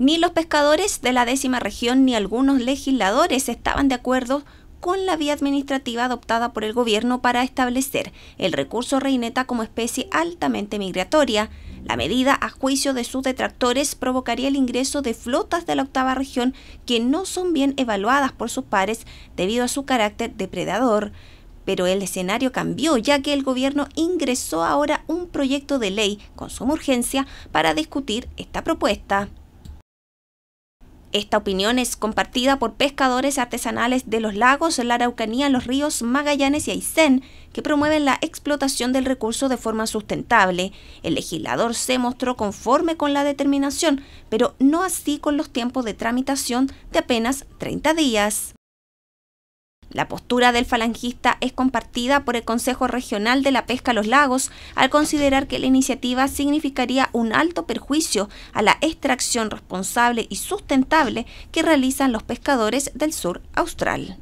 Ni los pescadores de la décima región ni algunos legisladores estaban de acuerdo con la vía administrativa adoptada por el gobierno para establecer el recurso reineta como especie altamente migratoria. La medida, a juicio de sus detractores, provocaría el ingreso de flotas de la octava región que no son bien evaluadas por sus pares debido a su carácter depredador. Pero el escenario cambió ya que el gobierno ingresó ahora un proyecto de ley con suma urgencia para discutir esta propuesta. Esta opinión es compartida por pescadores artesanales de los lagos, la Araucanía, los ríos Magallanes y Aysén, que promueven la explotación del recurso de forma sustentable. El legislador se mostró conforme con la determinación, pero no así con los tiempos de tramitación de apenas 30 días. La postura del falangista es compartida por el Consejo Regional de la Pesca a los Lagos al considerar que la iniciativa significaría un alto perjuicio a la extracción responsable y sustentable que realizan los pescadores del sur austral.